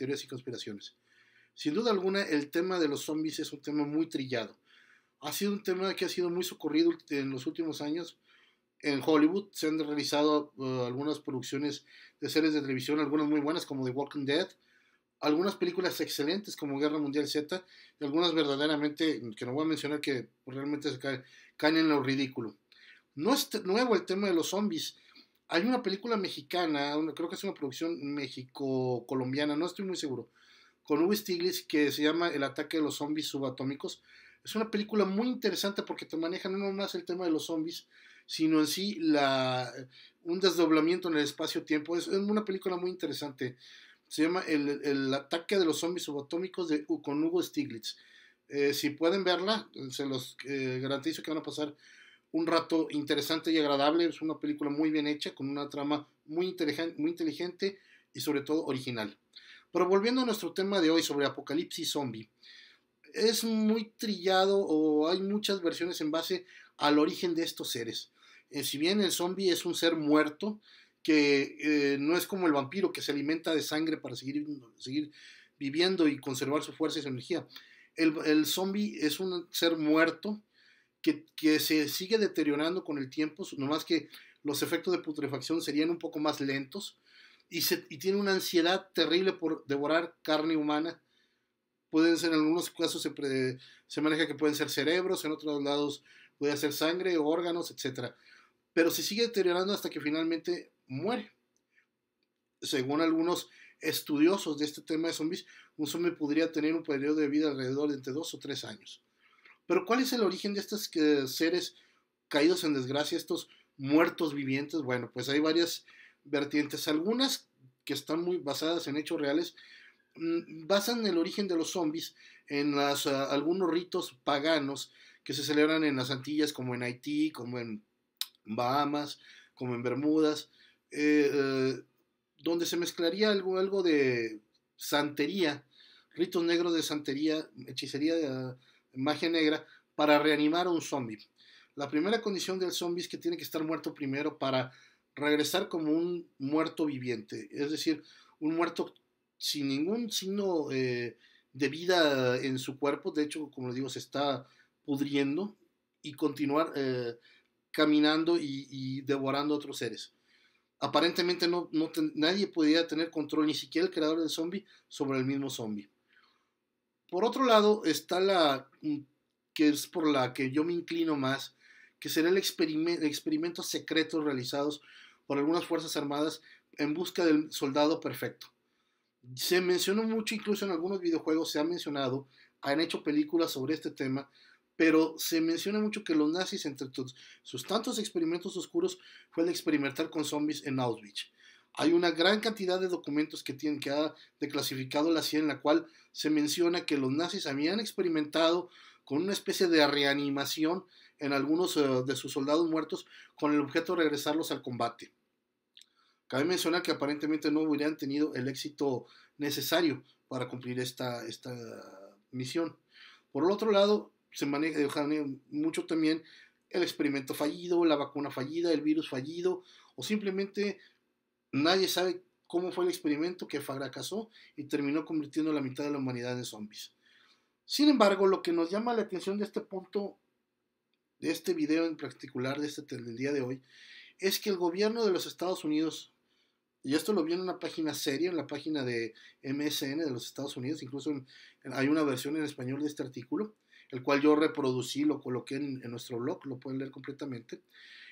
teorías y conspiraciones. Sin duda alguna, el tema de los zombies es un tema muy trillado. Ha sido un tema que ha sido muy socorrido en los últimos años. En Hollywood se han realizado eh, algunas producciones de series de televisión, algunas muy buenas como The Walking Dead, algunas películas excelentes como Guerra Mundial Z y algunas verdaderamente, que no voy a mencionar, que realmente caen, caen en lo ridículo. No es nuevo el tema de los zombies. Hay una película mexicana, creo que es una producción mexico-colombiana, no estoy muy seguro, con Hugo Stiglitz que se llama El ataque de los zombies subatómicos. Es una película muy interesante porque te manejan no más el tema de los zombies, sino en sí la, un desdoblamiento en el espacio-tiempo. Es, una película muy interesante. Se llama El, ataque de los zombies subatómicos de, con Hugo Stiglitz. Eh, si pueden verla, se los eh, garantizo que van a pasar un rato interesante y agradable. Es una película muy bien hecha, con una trama muy, inteligente, muy inteligente y sobre todo original. Pero volviendo a nuestro tema de hoy sobre apocalipsis zombie, es muy trillado o hay muchas versiones en base al origen de estos seres. Eh, si bien el zombie es un ser muerto, que eh, no es como el vampiro que se alimenta de sangre para seguir, seguir viviendo y conservar su fuerza y su energía. El, el zombie es un ser muerto que, se sigue deteriorando con el tiempo, nomás que los efectos de putrefacción serían un poco más lentos y, tiene una ansiedad terrible por devorar carne humana. Pueden ser, en algunos casos se, maneja que pueden ser cerebros, en otros lados puede ser sangre, órganos, etc. Pero se sigue deteriorando hasta que finalmente muere. Según algunos estudiosos de este tema de zombies, un zombie podría tener un periodo de vida alrededor de entre dos o tres años. Pero ¿cuál es el origen de estos eh, seres caídos en desgracia, estos muertos vivientes? Bueno, pues hay varias vertientes, algunas que están muy basadas en hechos reales, mm, basan el origen de los zombies en ah, algunos ritos paganos que se celebran en las Antillas, como en Haití, como en Bahamas, como en Bermudas, eh, eh, donde se mezclaría algo, algo de santería, ritos negros de santería, hechicería, ah, magia negra, para reanimar a un zombie. La primera condición del zombie es que tiene que estar muerto primero para regresar como un muerto viviente, es decir, un muerto sin ningún signo eh, de vida en su cuerpo, de hecho, como les digo, se está pudriendo y continuar eh, caminando y, devorando a otros seres. Aparentemente nadie podía tener control, ni siquiera el creador del zombie, sobre el mismo zombie. Por otro lado está la mm, que es por la que yo me inclino más, que será el experimento, experimentos secretos realizados por algunas Fuerzas Armadas en busca del soldado perfecto. Se mencionó mucho, incluso en algunos videojuegos se ha mencionado, han hecho películas sobre este tema, pero se menciona mucho que los nazis, entre sus tantos experimentos oscuros, fue el experimentar con zombies en Auschwitz. Hay una gran cantidad de documentos que, tienen, que ha declasificado la CIA en la cual se menciona que los nazis habían experimentado con una especie de reanimación en algunos eh, de sus soldados muertos con el objeto de regresarlos al combate. Cabe mencionar que aparentemente no hubieran tenido el éxito necesario para cumplir esta, esta misión. Por el otro lado, se maneja eh, mucho también el experimento fallido, la vacuna fallida, el virus fallido o simplemente Nadie sabe cómo fue el experimento que fracasó y terminó convirtiendo a la mitad de la humanidad en zombies. Sin embargo, lo que nos llama la atención de este punto, de este video en particular, de este del día de hoy, es que el gobierno de los Estados Unidos, y esto lo vi en una página seria, en la página de MSN de los Estados Unidos, incluso hay una versión en español de este artículo, el cual yo reproducí, lo coloqué en nuestro blog, lo pueden leer completamente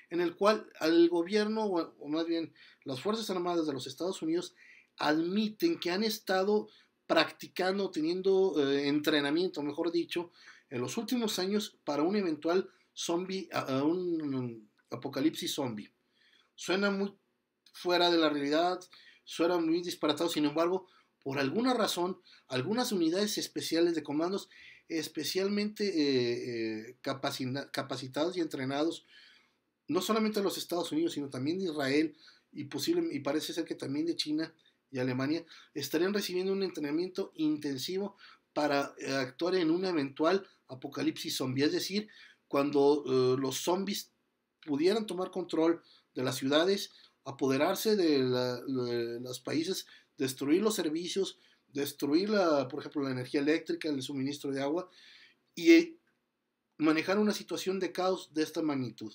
en el cual el gobierno, o más bien las Fuerzas Armadas de los Estados Unidos, admiten que han estado practicando, teniendo eh, entrenamiento, mejor dicho, en los últimos años para un eventual zombie, uh, un, apocalipsis zombie. Suena muy fuera de la realidad, suena muy disparatado, sin embargo, por alguna razón, algunas unidades especiales de comandos, especialmente eh, eh, capacitados y entrenados no solamente de los Estados Unidos, sino también de Israel y, posible, y parece ser que también de China y Alemania, estarían recibiendo un entrenamiento intensivo para eh, actuar en un eventual apocalipsis zombie, es decir, cuando eh, los zombies pudieran tomar control de las ciudades, apoderarse de, de los países, destruir los servicios, destruir, la, por ejemplo, la energía eléctrica, el suministro de agua y eh, manejar una situación de caos de esta magnitud.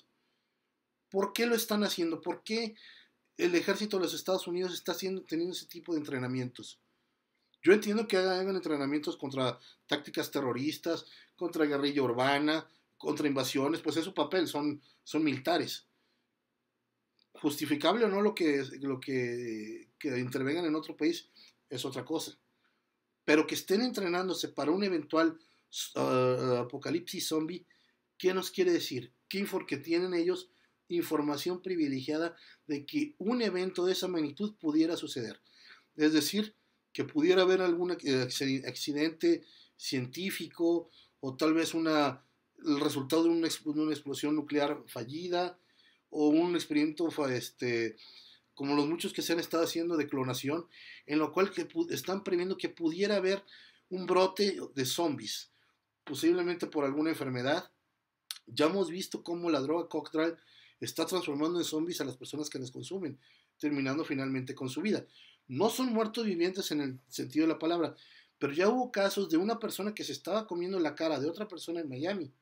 ¿Por qué lo están haciendo? ¿Por qué el ejército de los Estados Unidos está haciendo, teniendo ese tipo de entrenamientos? Yo entiendo que hagan entrenamientos contra tácticas terroristas, contra guerrilla urbana, contra invasiones, pues es su papel, son, son militares. Justificable o no lo que, lo que, intervengan en otro país es otra cosa. Pero que estén entrenándose para un eventual uh, apocalipsis zombie, ¿qué nos quiere decir? ¿Qué informe que tienen ellos información privilegiada de que un evento de esa magnitud pudiera suceder. Es decir, que pudiera haber algún accidente científico o tal vez una, el resultado de una, explosión nuclear fallida o un experimento este, como los muchos que se han estado haciendo de clonación, en lo cual que están previendo que pudiera haber un brote de zombies, posiblemente por alguna enfermedad. Ya hemos visto cómo la droga coctral está transformando en zombies a las personas que las consumen, terminando finalmente con su vida. No son muertos vivientes en el sentido de la palabra, pero ya hubo casos de una persona que se estaba comiendo la cara de otra persona en Miami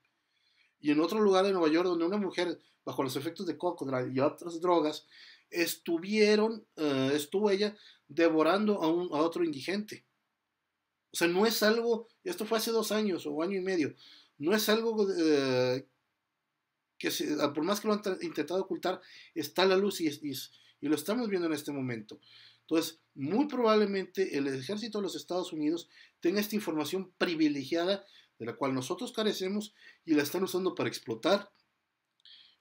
y en otro lugar de Nueva York donde una mujer bajo los efectos de cocodra y otras drogas estuvieron, eh, estuvo ella devorando a, un, a otro indigente. O sea, no es algo, esto fue hace dos años o año y medio, no es algo eh, que por más que lo han intentado ocultar, está la luz y, lo estamos viendo en este momento. Entonces, muy probablemente el ejército de los Estados Unidos tenga esta información privilegiada de la cual nosotros carecemos y la están usando para explotar,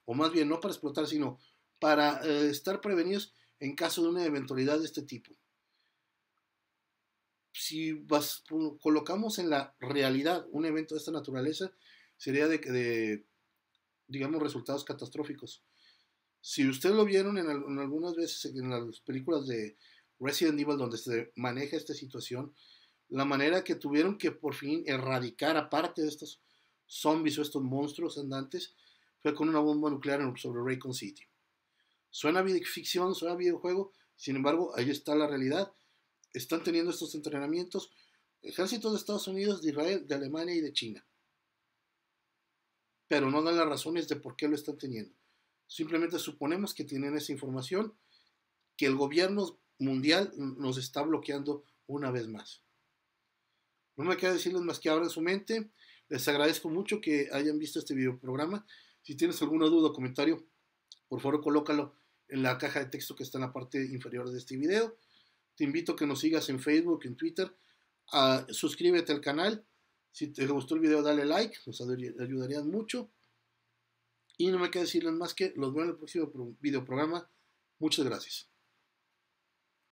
o más bien no para explotar, sino para eh, estar prevenidos en caso de una eventualidad de este tipo. Si colocamos en la realidad un evento de esta naturaleza, sería de, de digamos, resultados catastróficos. Si ustedes lo vieron en, algunas veces en las películas de Resident Evil donde se maneja esta situación, la manera que tuvieron que por fin erradicar aparte de estos zombies o estos monstruos andantes fue con una bomba nuclear sobre Raycon City. Suena ficción, suena videojuego, sin embargo, ahí está la realidad. Están teniendo estos entrenamientos ejércitos de Estados Unidos, de Israel, de Alemania y de China pero no dan las razones de por qué lo están teniendo. Simplemente suponemos que tienen esa información que el gobierno mundial nos está bloqueando una vez más. No me queda decirles más que abran su mente. Les agradezco mucho que hayan visto este video programa. Si tienes alguna duda o comentario, por favor colócalo en la caja de texto que está en la parte inferior de este video. Te invito a que nos sigas en Facebook, en Twitter. Ah, suscríbete al canal si te gustó el video, dale like, nos ayudarían mucho. Y no me queda decirles más que los veo en el próximo video programa. Muchas gracias.